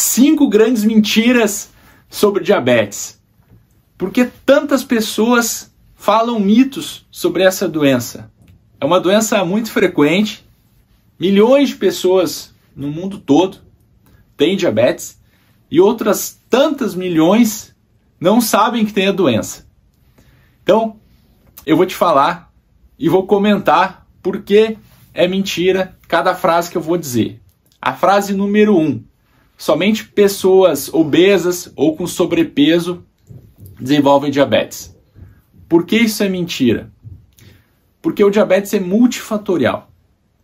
Cinco grandes mentiras sobre diabetes. Porque tantas pessoas falam mitos sobre essa doença? É uma doença muito frequente. Milhões de pessoas no mundo todo têm diabetes e outras tantas milhões não sabem que tem a doença. Então, eu vou te falar e vou comentar por que é mentira cada frase que eu vou dizer. A frase número um: somente pessoas obesas ou com sobrepeso desenvolvem diabetes. Por que isso é mentira? Porque o diabetes é multifatorial.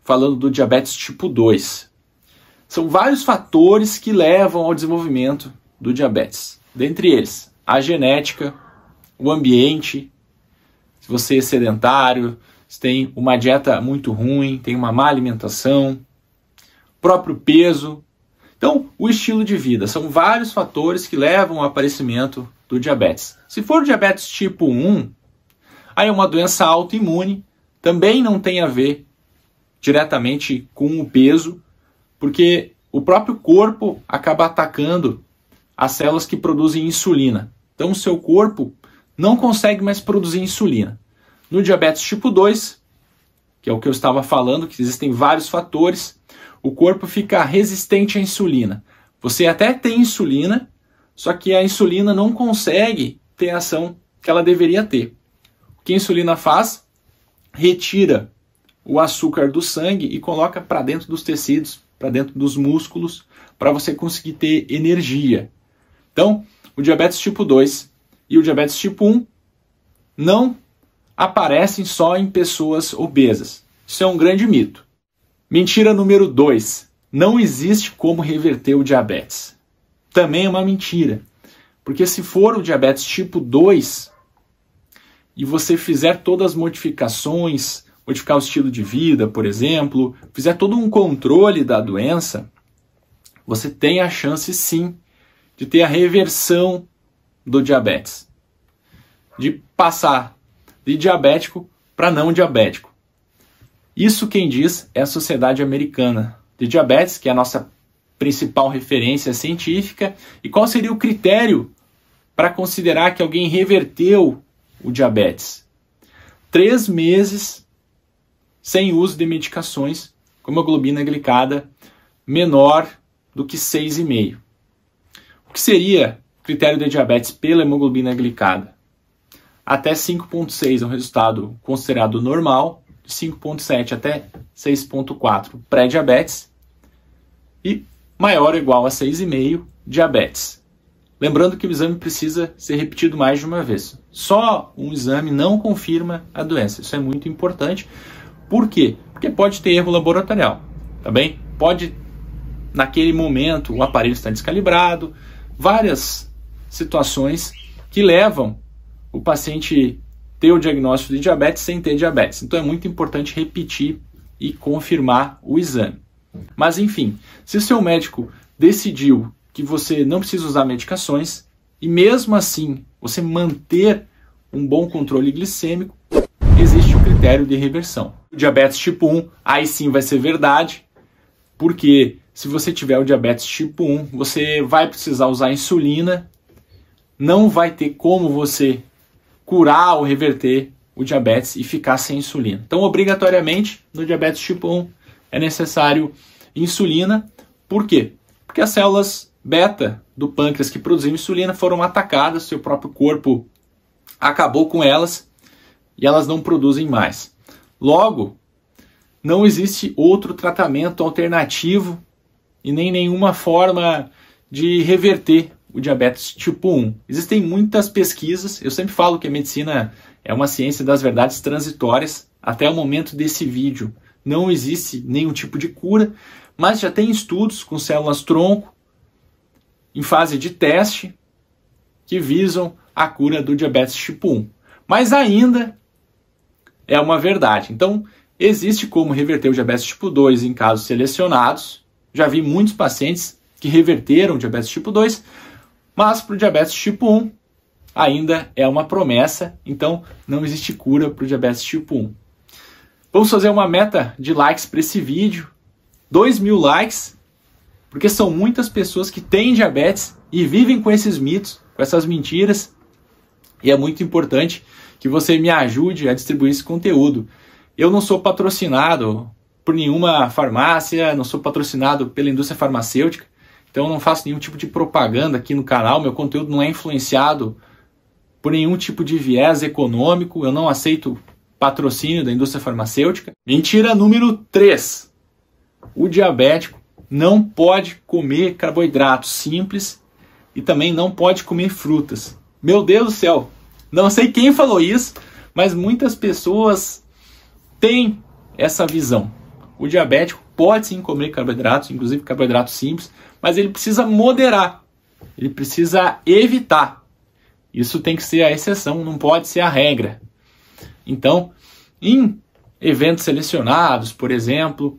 Falando do diabetes tipo 2. São vários fatores que levam ao desenvolvimento do diabetes. Dentre eles, a genética, o ambiente, se você é sedentário, se tem uma dieta muito ruim, tem uma má alimentação, próprio peso, então, o estilo de vida são vários fatores que levam ao aparecimento do diabetes. Se for diabetes tipo 1, aí é uma doença autoimune, também não tem a ver diretamente com o peso, porque o próprio corpo acaba atacando as células que produzem insulina. Então, o seu corpo não consegue mais produzir insulina. No diabetes tipo 2, que é o que eu estava falando, que existem vários fatores, o corpo fica resistente à insulina. Você até tem insulina, só que a insulina não consegue ter a ação que ela deveria ter. O que a insulina faz? Retira o açúcar do sangue e coloca para dentro dos tecidos, para dentro dos músculos, para você conseguir ter energia. Então, o diabetes tipo 2 e o diabetes tipo 1 não aparecem só em pessoas obesas. Isso é um grande mito. Mentira número 2. Não existe como reverter o diabetes. Também é uma mentira. Porque se for o diabetes tipo 2 e você fizer todas as modificações, modificar o estilo de vida, por exemplo, fizer todo um controle da doença, você tem a chance sim de ter a reversão do diabetes. De passar de diabético para não diabético. Isso quem diz é a Sociedade Americana de Diabetes, que é a nossa principal referência científica. E qual seria o critério para considerar que alguém reverteu o diabetes? Três meses sem uso de medicações com hemoglobina glicada menor do que 6,5. O que seria o critério de diabetes pela hemoglobina glicada? Até 5,6 é um resultado considerado normal, 5,7 até 6,4 pré-diabetes e maior ou igual a 6,5 diabetes. Lembrando que o exame precisa ser repetido mais de uma vez. Só um exame não confirma a doença. Isso é muito importante. Por quê? Porque pode ter erro laboratorial, tá bem? Pode, naquele momento, o aparelho está descalibrado, várias situações que levam o paciente ter o diagnóstico de diabetes sem ter diabetes. Então é muito importante repetir e confirmar o exame. Mas enfim, se o seu médico decidiu que você não precisa usar medicações e mesmo assim você manter um bom controle glicêmico, existe o critério de reversão. O diabetes tipo 1, aí sim vai ser verdade, porque se você tiver o diabetes tipo 1, você vai precisar usar insulina, não vai ter como você curar ou reverter o diabetes e ficar sem insulina. Então, obrigatoriamente, no diabetes tipo 1 é necessário insulina. Por quê? Porque as células beta do pâncreas que produziam insulina foram atacadas, seu próprio corpo acabou com elas e elas não produzem mais. Logo, não existe outro tratamento alternativo e nem nenhuma forma de reverter o diabetes tipo 1. Existem muitas pesquisas, eu sempre falo que a medicina é uma ciência das verdades transitórias até o momento desse vídeo. Não existe nenhum tipo de cura, mas já tem estudos com células tronco em fase de teste que visam a cura do diabetes tipo 1. Mas ainda é uma verdade. Então, existe como reverter o diabetes tipo 2 em casos selecionados. Já vi muitos pacientes que reverteram o diabetes tipo 2, mas para o diabetes tipo 1 ainda é uma promessa, então não existe cura para o diabetes tipo 1. Vamos fazer uma meta de likes para esse vídeo. 2 mil likes, porque são muitas pessoas que têm diabetes e vivem com esses mitos, com essas mentiras. E é muito importante que você me ajude a distribuir esse conteúdo. Eu não sou patrocinado por nenhuma farmácia, não sou patrocinado pela indústria farmacêutica. Então eu não faço nenhum tipo de propaganda aqui no canal, meu conteúdo não é influenciado por nenhum tipo de viés econômico, eu não aceito patrocínio da indústria farmacêutica. Mentira número 3. O diabético não pode comer carboidratos simples e também não pode comer frutas. Meu Deus do céu, não sei quem falou isso, mas muitas pessoas têm essa visão. O diabético pode sim comer carboidratos, inclusive carboidratos simples, mas ele precisa moderar, ele precisa evitar. Isso tem que ser a exceção, não pode ser a regra. Então, em eventos selecionados, por exemplo,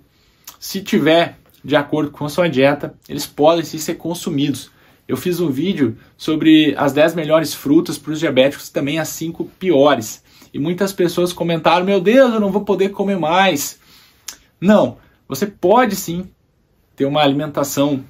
se tiver de acordo com a sua dieta, eles podem sim, ser consumidos. Eu fiz um vídeo sobre as 10 melhores frutas para os diabéticos, também as 5 piores. E muitas pessoas comentaram: Meu Deus, eu não vou poder comer mais. Não, você pode sim ter uma alimentação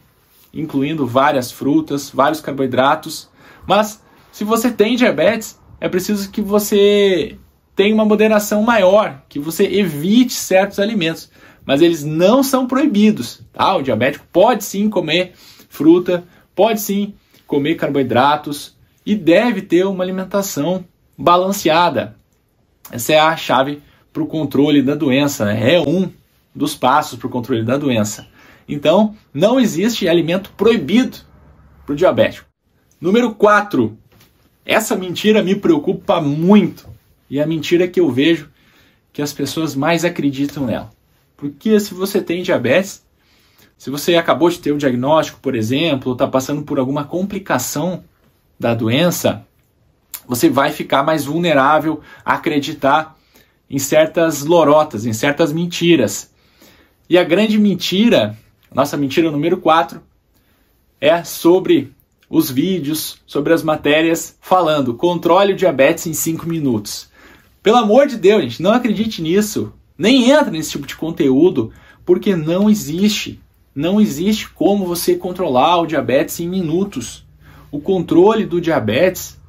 incluindo várias frutas, vários carboidratos, mas se você tem diabetes, é preciso que você tenha uma moderação maior, que você evite certos alimentos, mas eles não são proibidos, tá? O diabético pode sim comer fruta, pode sim comer carboidratos e deve ter uma alimentação balanceada. Essa é a chave para o controle da doença, né? É um dos passos para o controle da doença. Então, não existe alimento proibido para o diabético. Número 4. Essa mentira me preocupa muito. E é a mentira que eu vejo que as pessoas mais acreditam nela. Porque se você tem diabetes, se você acabou de ter o diagnóstico, por exemplo, ou está passando por alguma complicação da doença, você vai ficar mais vulnerável a acreditar em certas lorotas, em certas mentiras. E a grande mentira, nossa mentira número 4, é sobre os vídeos, sobre as matérias falando controle o diabetes em 5 minutos. Pelo amor de Deus, gente, não acredite nisso. Nem entra nesse tipo de conteúdo, porque não existe. Não existe como você controlar o diabetes em minutos. O controle do diabetes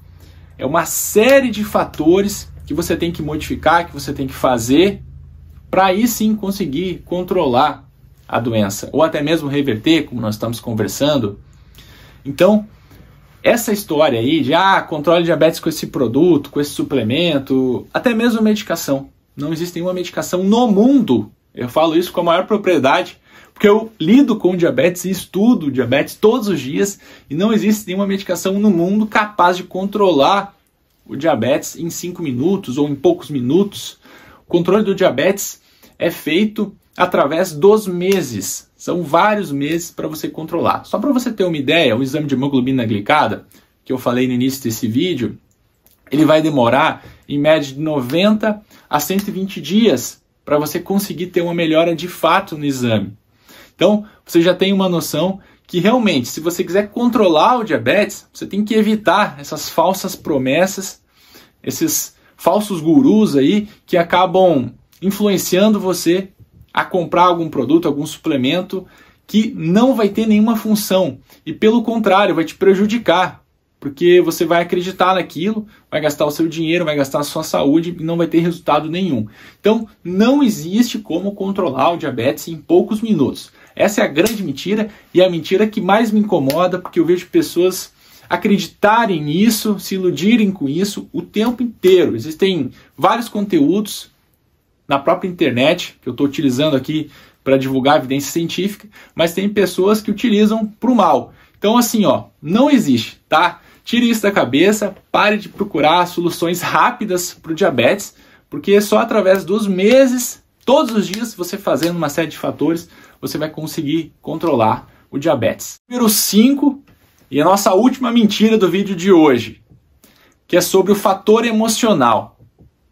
é uma série de fatores que você tem que modificar, que você tem que fazer para aí sim conseguir controlar a doença, ou até mesmo reverter, como nós estamos conversando. Então, essa história aí de ah, controle diabetes com esse produto, com esse suplemento, até mesmo medicação. Não existe nenhuma medicação no mundo. Eu falo isso com a maior propriedade, porque eu lido com diabetes e estudo diabetes todos os dias e não existe nenhuma medicação no mundo capaz de controlar o diabetes em 5 minutos ou em poucos minutos. O controle do diabetes é feito através dos meses. São vários meses para você controlar. Só para você ter uma ideia, o exame de hemoglobina glicada, que eu falei no início desse vídeo, ele vai demorar em média de 90 a 120 dias para você conseguir ter uma melhora de fato no exame. Então, você já tem uma noção que realmente, se você quiser controlar o diabetes, você tem que evitar essas falsas promessas, esses falsos gurus aí que acabam influenciando você a comprar algum produto, algum suplemento que não vai ter nenhuma função e pelo contrário, vai te prejudicar, porque você vai acreditar naquilo, vai gastar o seu dinheiro, vai gastar a sua saúde e não vai ter resultado nenhum. Então, não existe como controlar o diabetes em poucos minutos. Essa é a grande mentira e é a mentira que mais me incomoda, porque eu vejo pessoas acreditarem nisso, se iludirem com isso o tempo inteiro. Existem vários conteúdos na própria internet que eu estou utilizando aqui para divulgar evidência científica, mas tem pessoas que utilizam para o mal. Então, assim, ó, não existe, tá? Tire isso da cabeça, pare de procurar soluções rápidas para o diabetes, porque só através dos meses, todos os dias, você fazendo uma série de fatores, você vai conseguir controlar o diabetes. Número 5, e a nossa última mentira do vídeo de hoje, que é sobre o fator emocional.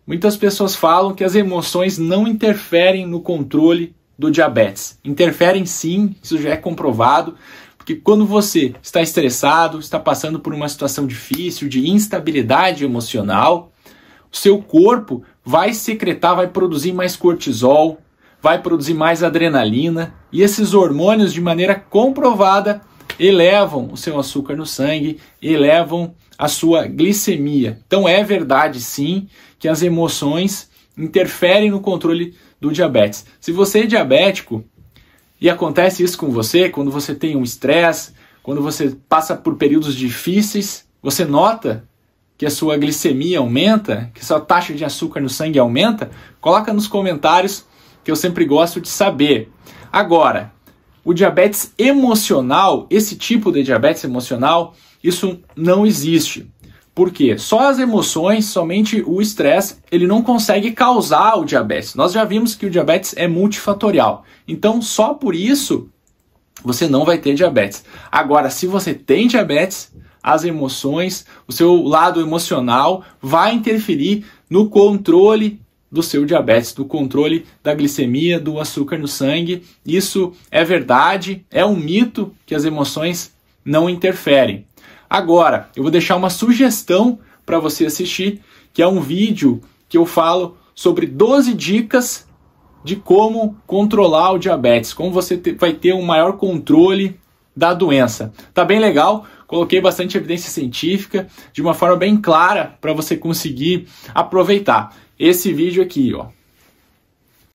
Muitas pessoas falam que as emoções não interferem no controle do diabetes. Interferem sim, isso já é comprovado, porque quando você está estressado, está passando por uma situação difícil de instabilidade emocional, o seu corpo vai secretar, vai produzir mais cortisol, vai produzir mais adrenalina, e esses hormônios, de maneira comprovada, elevam o seu açúcar no sangue, elevam a sua glicemia. Então é verdade sim que as emoções interferem no controle do diabetes. Se você é diabético e acontece isso com você, quando você tem um estresse, quando você passa por períodos difíceis, você nota que a sua glicemia aumenta, que a sua taxa de açúcar no sangue aumenta, coloca nos comentários que eu sempre gosto de saber. Agora, o diabetes emocional, esse tipo de diabetes emocional, isso não existe. Por quê? Só as emoções, somente o estresse, ele não consegue causar o diabetes. Nós já vimos que o diabetes é multifatorial. Então, só por isso você não vai ter diabetes. Agora, se você tem diabetes, as emoções, o seu lado emocional vai interferir no controle do seu diabetes, do controle da glicemia, do açúcar no sangue. Isso é verdade, é um mito que as emoções não interferem. Agora, eu vou deixar uma sugestão para você assistir, que é um vídeo que eu falo sobre 12 dicas de como controlar o diabetes, como você vai ter um maior controle da doença. Tá bem legal? Coloquei bastante evidência científica de uma forma bem clara para você conseguir aproveitar esse vídeo aqui, ó.